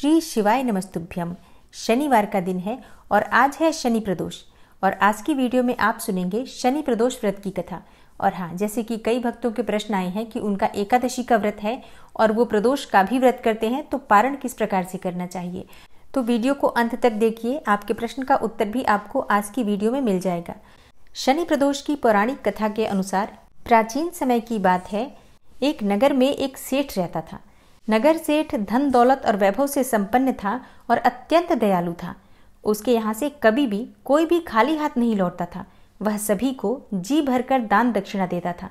श्री शिवाय नमस्तुभ्यम शनिवार का दिन है और आज है शनि प्रदोष और आज की वीडियो में आप सुनेंगे शनि प्रदोष व्रत की कथा और हाँ जैसे कि कई भक्तों के प्रश्न आए हैं कि उनका एकादशी का व्रत है और वो प्रदोष का भी व्रत करते हैं तो पारण किस प्रकार से करना चाहिए तो वीडियो को अंत तक देखिए आपके प्रश्न का उत्तर भी आपको आज की वीडियो में मिल जाएगा शनि प्रदोष की पौराणिक कथा के अनुसार प्राचीन समय की बात है एक नगर में एक सेठ रहता था नगर सेठ धन दौलत और वैभव से संपन्न था और अत्यंत दयालु था उसके यहाँ से कभी भी कोई भी खाली हाथ नहीं लौटता था वह सभी को जी भरकर दान दक्षिणा देता था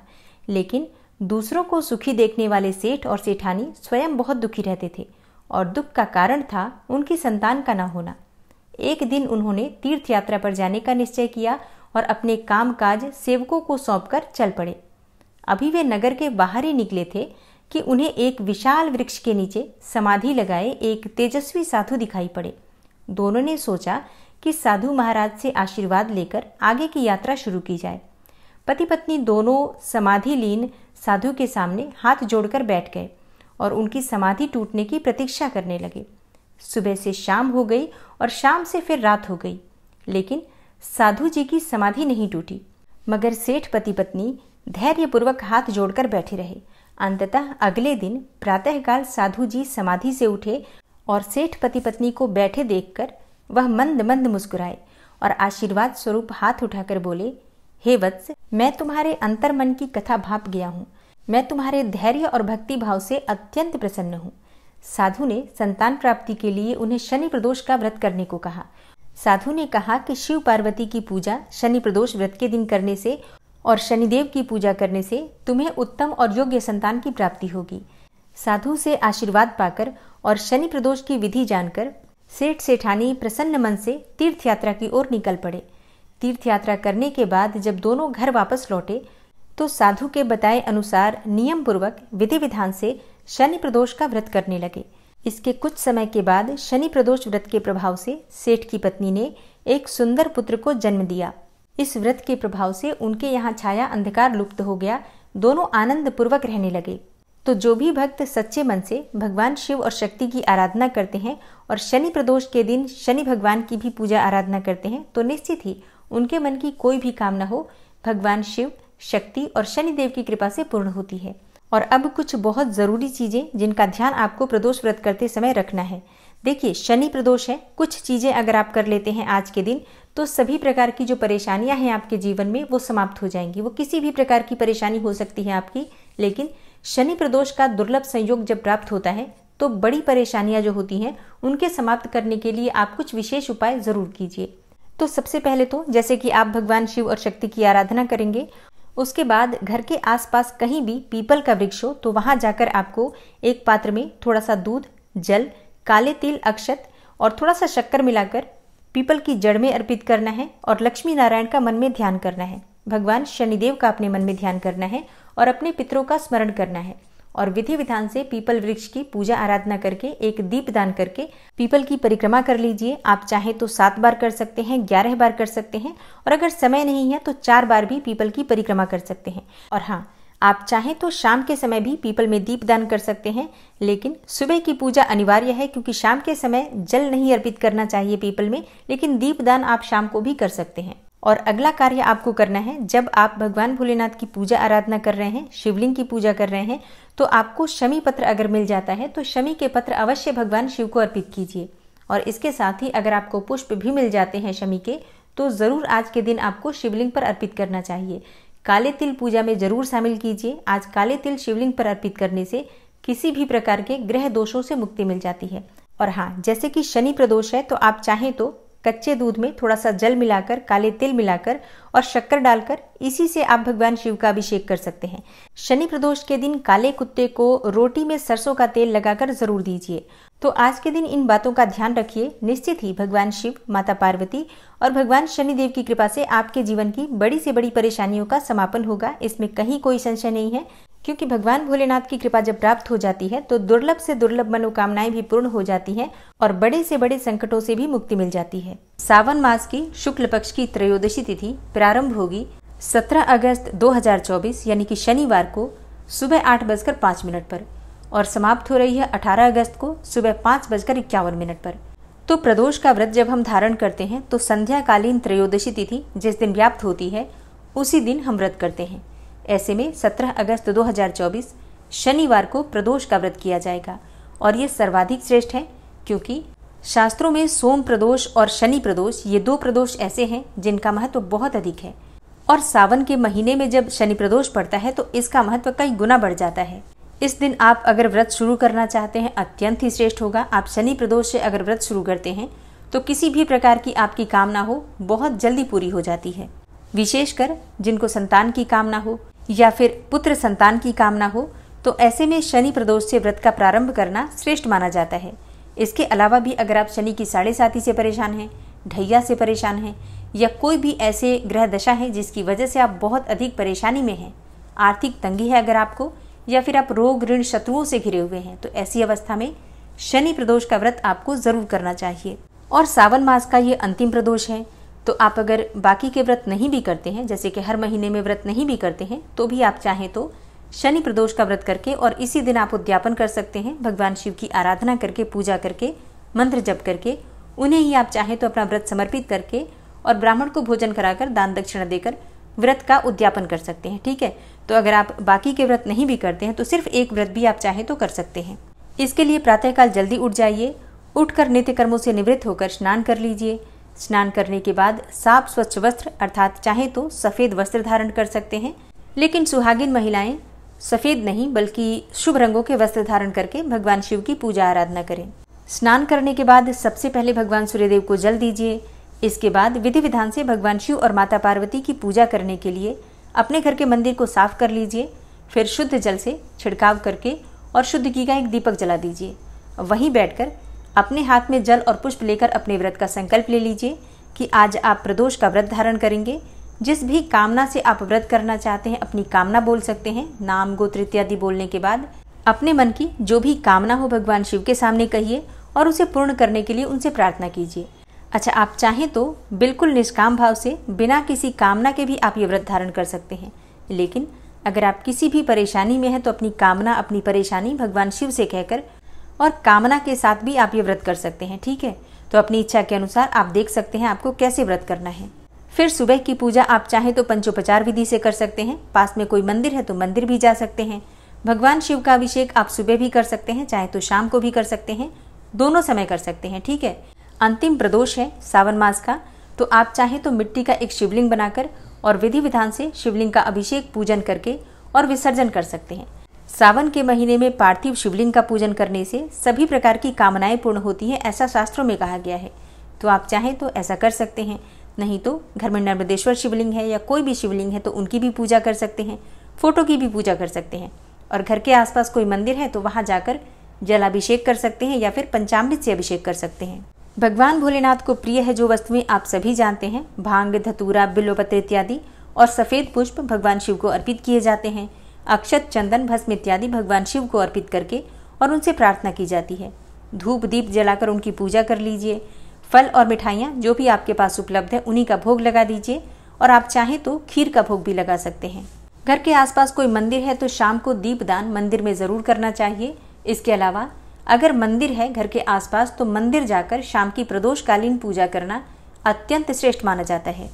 लेकिन दूसरों को सुखी देखने वाले सेठ और सेठानी स्वयं बहुत दुखी रहते थे और दुख का कारण था उनकी संतान का न होना एक दिन उन्होंने तीर्थ यात्रा पर जाने का निश्चय किया और अपने काज सेवकों को सौंप चल पड़े अभी वे नगर के बाहर ही निकले थे कि उन्हें एक विशाल वृक्ष के नीचे समाधि लगाए एक तेजस्वी साधु दिखाई पड़े दोनों ने सोचा कि साधु महाराज से आशीर्वाद लेकर आगे की यात्रा शुरू की जाए पति पत्नी दोनों समाधि लीन साधु के सामने हाथ जोड़कर बैठ गए और उनकी समाधि टूटने की प्रतीक्षा करने लगे सुबह से शाम हो गई और शाम से फिर रात हो गई लेकिन साधु जी की समाधि नहीं टूटी मगर सेठ पति पत्नी धैर्यपूर्वक हाथ जोड़कर बैठे रहे अंततः अगले दिन प्रातःकाल साधु जी समाधि से उठे और सेठ पति पत्नी को बैठे देखकर वह मंद मंद मुस्कुराए और आशीर्वाद स्वरूप हाथ उठाकर बोले हे वत्स मैं तुम्हारे अंतर मन की कथा भाप गया हूँ मैं तुम्हारे धैर्य और भक्ति भाव से अत्यंत प्रसन्न हूँ साधु ने संतान प्राप्ति के लिए उन्हें शनि प्रदोष का व्रत करने को कहा साधु ने कहा कि शिव पार्वती की पूजा शनि प्रदोष व्रत के दिन करने से और शनिदेव की पूजा करने से तुम्हें उत्तम और योग्य संतान की प्राप्ति होगी साधु से आशीर्वाद पाकर और शनि प्रदोष की विधि जानकर सेठ सेठानी प्रसन्न मन से तीर्थ यात्रा की ओर निकल पड़े तीर्थ यात्रा करने के बाद जब दोनों घर वापस लौटे तो साधु के बताए अनुसार नियम पूर्वक विधि विधान से शनि प्रदोष का व्रत करने लगे इसके कुछ समय के बाद शनि प्रदोष व्रत के प्रभाव से सेठ की पत्नी ने एक सुंदर पुत्र को जन्म दिया इस व्रत के प्रभाव से उनके यहाँ छाया अंधकार लुप्त हो गया दोनों आनंद पूर्वक रहने लगे तो जो भी भक्त सच्चे मन से भगवान शिव और शक्ति की आराधना करते हैं और शनि प्रदोष के दिन शनि भगवान की भी पूजा आराधना करते हैं तो निश्चित ही उनके मन की कोई भी कामना हो भगवान शिव शक्ति और शनिदेव की कृपा से पूर्ण होती है और अब कुछ बहुत ज़रूरी चीज़ें जिनका ध्यान आपको प्रदोष व्रत करते समय रखना है देखिए शनि प्रदोष है कुछ चीज़ें अगर आप कर लेते हैं आज के दिन तो सभी प्रकार की जो परेशानियां हैं आपके जीवन में वो समाप्त हो जाएंगी वो किसी भी प्रकार की परेशानी हो सकती है आपकी लेकिन शनि प्रदोष का दुर्लभ संयोग जब प्राप्त होता है तो बड़ी परेशानियां जो होती हैं उनके समाप्त करने के लिए आप कुछ विशेष उपाय ज़रूर कीजिए तो सबसे पहले तो जैसे कि आप भगवान शिव और शक्ति की आराधना करेंगे उसके बाद घर के आसपास कहीं भी पीपल का वृक्ष हो तो वहां जाकर आपको एक पात्र में थोड़ा सा दूध जल काले तिल अक्षत और थोड़ा सा शक्कर मिलाकर पीपल की जड़ में अर्पित करना है और लक्ष्मी नारायण का मन में ध्यान करना है भगवान शनिदेव का अपने मन में ध्यान करना है और अपने पितरों का स्मरण करना है और विधि विधान से पीपल वृक्ष की पूजा आराधना करके एक दीप दान करके पीपल की परिक्रमा कर लीजिए आप चाहे तो सात बार कर सकते हैं ग्यारह बार कर सकते हैं और अगर समय नहीं है तो चार बार भी पीपल की परिक्रमा कर सकते हैं और हाँ आप चाहें तो शाम के समय भी पीपल में दीपदान कर सकते हैं लेकिन सुबह की पूजा अनिवार्य है क्योंकि शाम के समय जल नहीं अर्पित करना चाहिए पीपल में लेकिन दीपदान आप शाम को भी कर सकते हैं और अगला कार्य आपको करना है जब आप भगवान भोलेनाथ की पूजा आराधना कर रहे हैं शिवलिंग की पूजा कर रहे हैं तो आपको शमी पत्र अगर मिल जाता है तो शमी के पत्र अवश्य भगवान शिव को अर्पित कीजिए और इसके साथ ही अगर आपको पुष्प भी मिल जाते हैं शमी के तो ज़रूर आज के दिन आपको शिवलिंग पर अर्पित करना चाहिए काले तिल पूजा में जरूर शामिल कीजिए आज काले तिल शिवलिंग पर अर्पित करने से किसी भी प्रकार के ग्रह दोषों से मुक्ति मिल जाती है और हाँ जैसे कि शनि प्रदोष है तो आप चाहें तो कच्चे दूध में थोड़ा सा जल मिलाकर काले तिल मिलाकर और शक्कर डालकर इसी से आप भगवान शिव का अभिषेक कर सकते हैं शनि प्रदोष के दिन काले कुत्ते को रोटी में सरसों का तेल लगाकर जरूर दीजिए तो आज के दिन इन बातों का ध्यान रखिए निश्चित ही भगवान शिव माता पार्वती और भगवान शनि देव की कृपा से आपके जीवन की बड़ी से बड़ी परेशानियों का समापन होगा इसमें कहीं कोई संशय नहीं है क्योंकि भगवान भोलेनाथ की कृपा जब प्राप्त हो जाती है तो दुर्लभ से दुर्लभ मनोकामनाएं भी पूर्ण हो जाती हैं और बड़े से बड़े संकटों से भी मुक्ति मिल जाती है सावन मास की शुक्ल पक्ष की त्रयोदशी तिथि प्रारंभ होगी 17 अगस्त 2024 यानी कि शनिवार को सुबह आठ बजकर पाँच मिनट पर और समाप्त हो रही है 18 अगस्त को सुबह पाँच बजकर इक्यावन मिनट पर तो प्रदोष का व्रत जब हम धारण करते हैं तो संध्याकालीन त्रयोदशी तिथि जिस दिन व्याप्त होती है उसी दिन हम व्रत करते हैं ऐसे में 17 अगस्त 2024 शनिवार को प्रदोष का व्रत किया जाएगा और ये सर्वाधिक श्रेष्ठ है क्योंकि शास्त्रों में सोम प्रदोष और शनि प्रदोष ये दो प्रदोष ऐसे हैं जिनका महत्व बहुत अधिक है और सावन के महीने में जब शनि प्रदोष पड़ता है तो इसका महत्व कई गुना बढ़ जाता है इस दिन आप अगर व्रत शुरू करना चाहते हैं अत्यंत ही श्रेष्ठ होगा आप शनि प्रदोष से अगर व्रत शुरू करते हैं तो किसी भी प्रकार की आपकी कामना हो बहुत जल्दी पूरी हो जाती है विशेषकर जिनको संतान की कामना हो या फिर पुत्र संतान की कामना हो तो ऐसे में शनि प्रदोष से व्रत का प्रारंभ करना श्रेष्ठ माना जाता है इसके अलावा भी अगर आप शनि की साढ़े साथी से परेशान हैं ढैया से परेशान हैं या कोई भी ऐसे ग्रह दशा है जिसकी वजह से आप बहुत अधिक परेशानी में हैं आर्थिक तंगी है अगर आपको या फिर आप रोग ऋण शत्रुओं से घिरे हुए हैं तो ऐसी अवस्था में शनि प्रदोष का व्रत आपको ज़रूर करना चाहिए और सावन मास का ये अंतिम प्रदोष है तो आप अगर बाकी के व्रत नहीं भी करते हैं जैसे कि हर महीने में व्रत नहीं भी करते हैं तो भी आप चाहें तो शनि प्रदोष का व्रत करके और इसी दिन आप उद्यापन कर सकते हैं भगवान शिव की आराधना करके पूजा करके मंत्र जप करके उन्हें ही आप चाहें तो अपना व्रत समर्पित करके और ब्राह्मण को भोजन कराकर दान दक्षिणा देकर व्रत का उद्यापन कर सकते हैं ठीक है तो अगर आप बाकी के व्रत नहीं भी करते हैं तो सिर्फ एक व्रत भी आप चाहें तो कर सकते हैं इसके लिए प्रातःकाल जल्दी उठ जाइए उठकर नित्य कर्मों से निवृत्त होकर स्नान कर लीजिए स्नान करने के बाद साफ स्वच्छ वस्त्र अर्थात चाहे तो सफ़ेद वस्त्र धारण कर सकते हैं लेकिन सुहागिन महिलाएं सफ़ेद नहीं बल्कि शुभ रंगों के वस्त्र धारण करके भगवान शिव की पूजा आराधना करें स्नान करने के बाद सबसे पहले भगवान सूर्यदेव को जल दीजिए इसके बाद विधि विधान से भगवान शिव और माता पार्वती की पूजा करने के लिए अपने घर के मंदिर को साफ कर लीजिए फिर शुद्ध जल से छिड़काव करके और शुद्ध घी का एक दीपक जला दीजिए वहीं बैठकर अपने हाथ में जल और पुष्प लेकर अपने व्रत का संकल्प ले लीजिए कि आज आप प्रदोष का व्रत धारण करेंगे जिस भी कामना से आप व्रत करना चाहते हैं अपनी कामना बोल सकते हैं नाम गोत्र इत्यादि बोलने के बाद अपने मन की जो भी कामना हो भगवान शिव के सामने कहिए और उसे पूर्ण करने के लिए उनसे प्रार्थना कीजिए अच्छा आप चाहें तो बिल्कुल निष्काम भाव से बिना किसी कामना के भी आप ये व्रत धारण कर सकते हैं लेकिन अगर आप किसी भी परेशानी में हैं तो अपनी कामना अपनी परेशानी भगवान शिव से कहकर और कामना के साथ भी आप ये व्रत कर सकते हैं ठीक है तो अपनी इच्छा के अनुसार आप देख सकते हैं आपको कैसे व्रत करना है फिर सुबह की पूजा आप चाहे तो पंचोपचार विधि से कर सकते हैं पास में कोई मंदिर है तो मंदिर भी जा सकते हैं भगवान शिव का अभिषेक आप सुबह भी कर सकते हैं चाहे तो शाम को भी कर सकते हैं दोनों समय कर सकते हैं ठीक है अंतिम प्रदोष है सावन मास का तो आप चाहे तो मिट्टी का एक शिवलिंग बनाकर और विधि विधान से शिवलिंग का अभिषेक पूजन करके और विसर्जन कर सकते हैं सावन के महीने में पार्थिव शिवलिंग का पूजन करने से सभी प्रकार की कामनाएं पूर्ण होती हैं ऐसा शास्त्रों में कहा गया है तो आप चाहें तो ऐसा कर सकते हैं नहीं तो घर में नर्मदेश्वर शिवलिंग है या कोई भी शिवलिंग है तो उनकी भी पूजा कर सकते हैं फोटो की भी पूजा कर सकते हैं और घर के आसपास कोई मंदिर है तो वहाँ जाकर जलाभिषेक कर सकते हैं या फिर पंचामृत से अभिषेक कर सकते हैं भगवान भोलेनाथ को प्रिय है जो वस्तुएं आप सभी जानते हैं भांग धतूरा बिल्वपत्र इत्यादि और सफ़ेद पुष्प भगवान शिव को अर्पित किए जाते हैं अक्षत चंदन भस्म इत्यादि भगवान शिव को अर्पित करके और उनसे प्रार्थना की जाती है धूप दीप जलाकर उनकी पूजा कर लीजिए फल और मिठाइयाँ जो भी आपके पास उपलब्ध है उन्हीं का भोग लगा दीजिए और आप चाहें तो खीर का भोग भी लगा सकते हैं घर के आसपास कोई मंदिर है तो शाम को दीपदान मंदिर में ज़रूर करना चाहिए इसके अलावा अगर मंदिर है घर के आसपास तो मंदिर जाकर शाम की प्रदोषकालीन पूजा करना अत्यंत श्रेष्ठ माना जाता है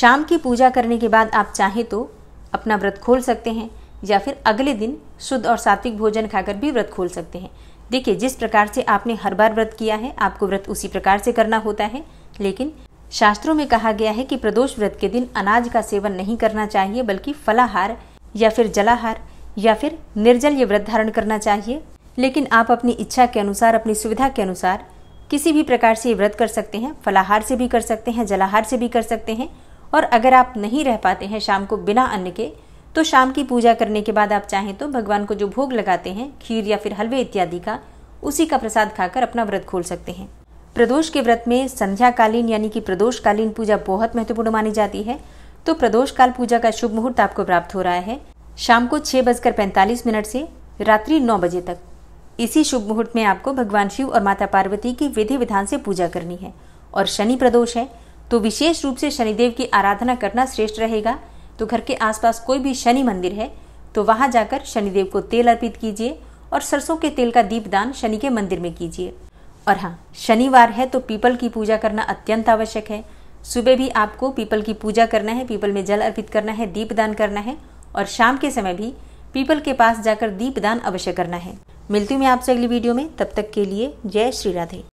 शाम की पूजा करने के बाद आप चाहें तो अपना व्रत खोल सकते हैं या फिर अगले दिन शुद्ध और सात्विक भोजन खाकर भी व्रत खोल सकते हैं देखिए जिस प्रकार से आपने हर बार व्रत किया है आपको व्रत उसी प्रकार से करना होता है लेकिन शास्त्रों में कहा गया है कि प्रदोष व्रत के दिन अनाज का सेवन नहीं करना चाहिए बल्कि फलाहार या फिर जलाहार या फिर निर्जल ये व्रत धारण करना चाहिए लेकिन आप अपनी इच्छा के अनुसार अपनी सुविधा के अनुसार किसी भी प्रकार से ये व्रत कर सकते हैं फलाहार से भी कर सकते हैं जलाहार से भी कर सकते हैं और अगर आप नहीं रह पाते हैं शाम को बिना अन्न के तो शाम की पूजा करने के बाद आप चाहें तो भगवान को जो भोग लगाते हैं खीर या फिर हलवे इत्यादि का उसी का प्रसाद खाकर अपना व्रत खोल सकते हैं प्रदोष के व्रत में संध्याकालीन यानी कि प्रदोषकालीन पूजा बहुत महत्वपूर्ण मानी जाती है तो प्रदोष काल पूजा का शुभ मुहूर्त आपको प्राप्त हो रहा है शाम को छह बजकर पैंतालीस मिनट से रात्रि नौ बजे तक इसी शुभ मुहूर्त में आपको भगवान शिव और माता पार्वती की विधि विधान से पूजा करनी है और शनि प्रदोष है तो विशेष रूप से शनिदेव की आराधना करना श्रेष्ठ रहेगा तो घर के आसपास कोई भी शनि मंदिर है तो वहाँ जाकर शनिदेव को तेल अर्पित कीजिए और सरसों के तेल का दीपदान शनि के मंदिर में कीजिए और हाँ शनिवार है तो पीपल की पूजा करना अत्यंत आवश्यक है सुबह भी आपको पीपल की पूजा करना है पीपल में जल अर्पित करना है दीपदान करना है और शाम के समय भी पीपल के पास जाकर दीपदान अवश्य करना है मिलती हूँ मैं आपसे अगली वीडियो में तब तक के लिए जय श्री राधे